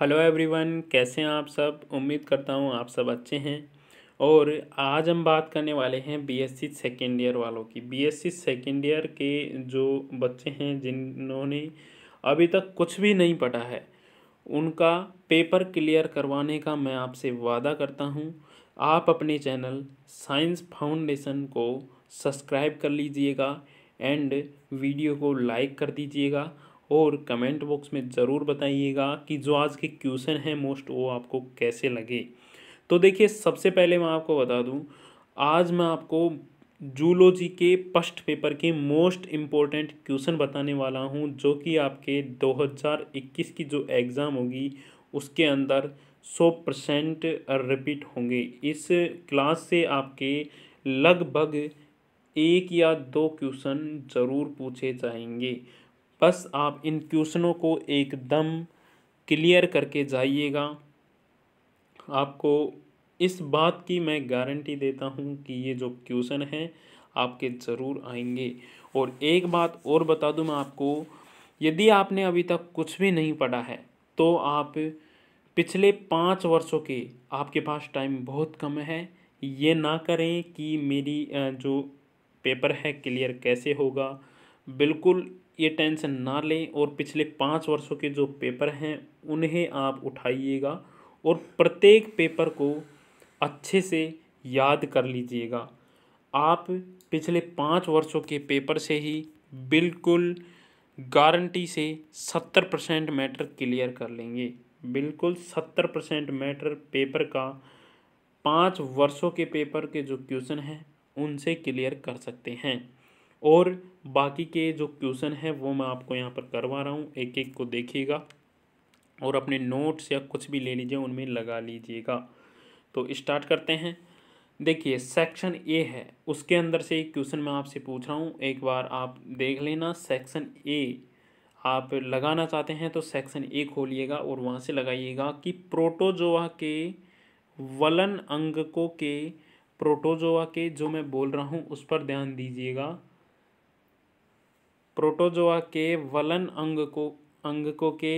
hello everyone कैसे हैं आप सब उम्मीद करता हूँ आप सब अच्छे हैं और आज हम बात करने वाले हैं बीएससी सेकेंड ईयर वालों की बीएससी सेकेंड ईयर के जो बच्चे हैं जिन्होंने अभी तक कुछ भी नहीं पढ़ा है उनका पेपर क्लियर करवाने का मैं आपसे वादा करता हूँ आप अपने चैनल साइंस फाउंडेशन को सब्सक्राइब कर लीजिएगा एंड वीडियो को लाइक कर दीजिएगा और कमेंट बॉक्स में ज़रूर बताइएगा कि जो आज के क्वेश्चन हैं मोस्ट वो आपको कैसे लगे तो देखिए सबसे पहले मैं आपको बता दूं आज मैं आपको जूलॉजी के फर्स्ट पेपर के मोस्ट इम्पोर्टेंट क्वेश्चन बताने वाला हूं जो कि आपके 2021 की जो एग्ज़ाम होगी उसके अंदर 100 परसेंट रिपीट होंगे इस क्लास से आपके लगभग एक या दो क्वेश्चन ज़रूर पूछे जाएंगे बस आप इन क्वेश्चनों को एकदम क्लियर करके जाइएगा आपको इस बात की मैं गारंटी देता हूँ कि ये जो क्वेश्चन हैं आपके ज़रूर आएंगे और एक बात और बता दूँ मैं आपको यदि आपने अभी तक कुछ भी नहीं पढ़ा है तो आप पिछले पाँच वर्षों के आपके पास टाइम बहुत कम है ये ना करें कि मेरी जो पेपर है क्लियर कैसे होगा बिल्कुल ये टेंशन ना लें और पिछले पाँच वर्षों के जो पेपर हैं उन्हें आप उठाइएगा और प्रत्येक पेपर को अच्छे से याद कर लीजिएगा आप पिछले पाँच वर्षों के पेपर से ही बिल्कुल गारंटी से सत्तर परसेंट मैटर क्लियर कर लेंगे बिल्कुल सत्तर परसेंट मैटर पेपर का पाँच वर्षों के पेपर के जो क्वेश्चन हैं उनसे क्लियर कर सकते हैं और बाकी के जो क्वेश्चन हैं वो मैं आपको यहाँ पर करवा रहा हूँ एक एक को देखिएगा और अपने नोट्स या कुछ भी ले लीजिए उनमें लगा लीजिएगा तो स्टार्ट करते हैं देखिए सेक्शन ए है उसके अंदर से एक क्वेश्चन मैं आपसे पूछ रहा हूँ एक बार आप देख लेना सेक्शन ए आप लगाना चाहते हैं तो सेक्शन ए खोलिएगा और वहाँ से लगाइएगा कि प्रोटोजोआ के वलन अंगकों के प्रोटोजोआ के जो मैं बोल रहा हूँ उस पर ध्यान दीजिएगा प्रोटोजोआ के वलन अंग को अंगकों के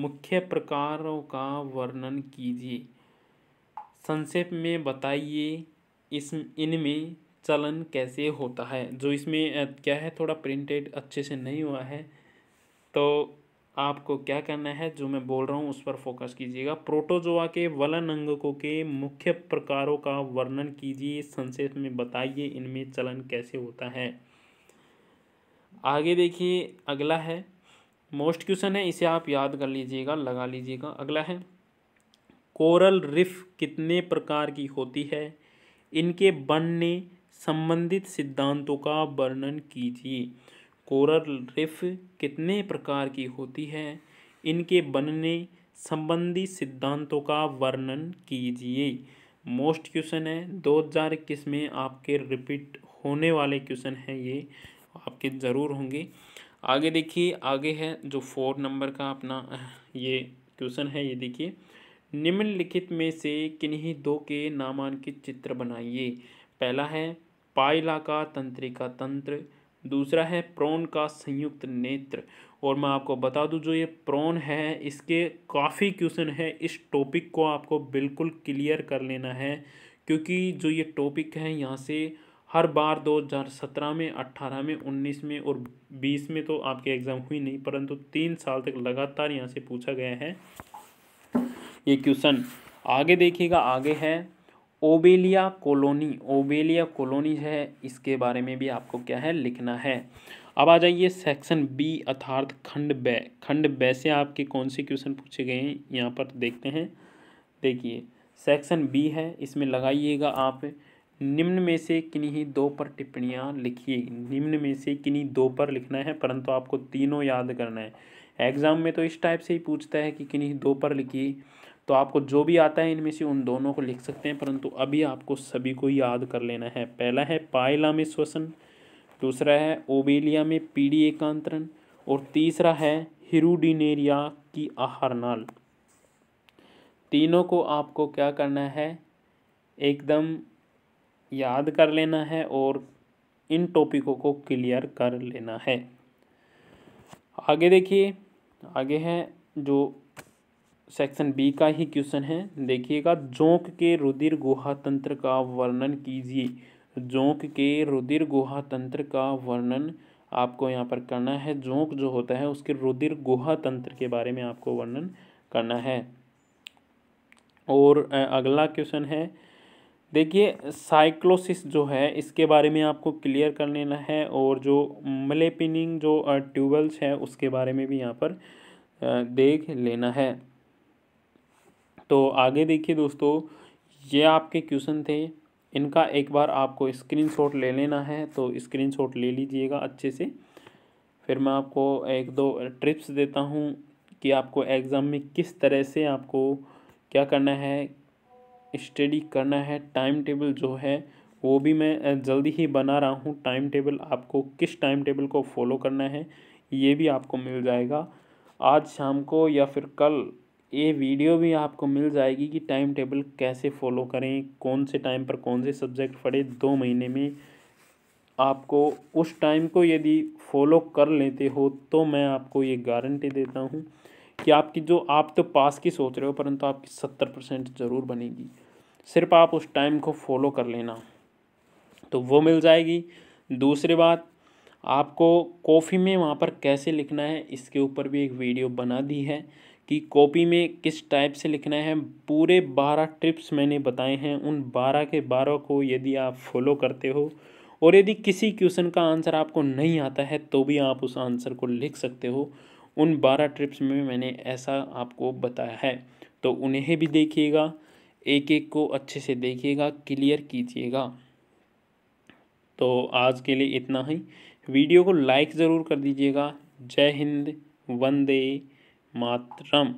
मुख्य प्रकारों का वर्णन कीजिए संक्षेप में बताइए इस इनमें चलन कैसे होता है जो इसमें क्या है थोड़ा प्रिंटेड अच्छे से नहीं हुआ है तो आपको क्या करना है जो मैं बोल रहा हूँ उस पर फोकस कीजिएगा प्रोटोजोआ के वलन अंगकों के मुख्य प्रकारों का वर्णन कीजिए संक्षेप में बताइए इनमें चलन कैसे होता है आगे देखिए अगला है मोस्ट क्वेश्चन है इसे आप याद कर लीजिएगा लगा लीजिएगा अगला है कोरल रिफ कितने प्रकार की होती है इनके बनने संबंधित सिद्धांतों का वर्णन कीजिए कोरल रिफ कितने प्रकार की होती है इनके बनने संबंधी सिद्धांतों का वर्णन कीजिए मोस्ट क्वेश्चन है दो हज़ार इक्कीस में आपके रिपीट होने वाले क्वेश्चन हैं ये आपके ज़रूर होंगे आगे देखिए आगे है जो फोर नंबर का अपना ये क्वेश्चन है ये देखिए निम्नलिखित में से किन्हीं दो के नामांकित चित्र बनाइए पहला है पायला का तंत्रिका तंत्र दूसरा है प्रोन का संयुक्त नेत्र और मैं आपको बता दूं जो ये प्रोन है इसके काफ़ी क्वेश्चन है इस टॉपिक को आपको बिल्कुल क्लियर कर लेना है क्योंकि जो ये टॉपिक है यहाँ से हर बार 2017 में 18 में 19 में और 20 में तो आपके एग्ज़ाम हुई नहीं परंतु तीन साल तक लगातार यहाँ से पूछा गया है ये क्वेश्चन आगे देखिएगा आगे है ओबेलिया कॉलोनी ओबेलिया कॉलोनी है इसके बारे में भी आपको क्या है लिखना है अब आ जाइए सेक्शन बी अर्थार्थ खंड बे खंड बै से आपके कौन से क्वेश्चन पूछे गए हैं यहाँ पर देखते हैं देखिए सेक्शन बी है इसमें लगाइएगा आप निम्न में से किन्हीं दो पर टिप्पणियाँ लिखिए निम्न में से किन्हीं दो पर लिखना है परंतु आपको तीनों याद करना है एग्ज़ाम में तो इस टाइप से ही पूछता है कि किन्हीं दो पर लिखिए तो आपको जो भी आता है इनमें से उन दोनों को लिख सकते हैं परंतु अभी आपको सभी को याद कर लेना है पहला है पायला में श्वसन दूसरा है ओबेलिया में पीढ़ी एकांतरण और तीसरा है हिरुडिनेरिया की आहार नाल तीनों को आपको क्या करना है एकदम याद कर लेना है और इन टॉपिकों को क्लियर कर लेना है आगे देखिए आगे है जो सेक्शन बी का ही क्वेश्चन है देखिएगा जोंक के रुधिर गुहा तंत्र का वर्णन कीजिए जोंक के रुधिर गुहा तंत्र का वर्णन आपको यहाँ पर करना है जोंक जो होता है उसके रुधिर गुहा तंत्र के बारे में आपको वर्णन करना है और अगला क्वेश्चन है देखिए साइक्लोसिस जो है इसके बारे में आपको क्लियर कर लेना है और जो मलेपिनिंग जो ट्यूबल्स हैं उसके बारे में भी यहाँ पर देख लेना है तो आगे देखिए दोस्तों ये आपके क्वेश्चन थे इनका एक बार आपको स्क्रीनशॉट ले लेना है तो स्क्रीनशॉट ले लीजिएगा अच्छे से फिर मैं आपको एक दो ट्रिप्स देता हूँ कि आपको एग्ज़ाम में किस तरह से आपको क्या करना है स्टडी करना है टाइम टेबल जो है वो भी मैं जल्दी ही बना रहा हूँ टाइम टेबल आपको किस टाइम टेबल को फॉलो करना है ये भी आपको मिल जाएगा आज शाम को या फिर कल ये वीडियो भी आपको मिल जाएगी कि टाइम टेबल कैसे फॉलो करें कौन से टाइम पर कौन से सब्जेक्ट पढ़े दो महीने में आपको उस टाइम को यदि फॉलो कर लेते हो तो मैं आपको ये गारंटी देता हूँ कि आपकी जो आप तो पास की सोच रहे हो परंतु आपकी सत्तर परसेंट ज़रूर बनेगी सिर्फ आप उस टाइम को फॉलो कर लेना तो वो मिल जाएगी दूसरी बात आपको कॉफ़ी में वहाँ पर कैसे लिखना है इसके ऊपर भी एक वीडियो बना दी है कि कॉपी में किस टाइप से लिखना है पूरे बारह ट्रिप्स मैंने बताए हैं उन बारह के बारह को यदि आप फॉलो करते हो और यदि किसी क्वेश्चन का आंसर आपको नहीं आता है तो भी आप उस आंसर को लिख सकते हो उन बारह ट्रिप्स में मैंने ऐसा आपको बताया है तो उन्हें भी देखिएगा एक एक को अच्छे से देखिएगा क्लियर कीजिएगा तो आज के लिए इतना ही वीडियो को लाइक ज़रूर कर दीजिएगा जय हिंद वंदे मातरम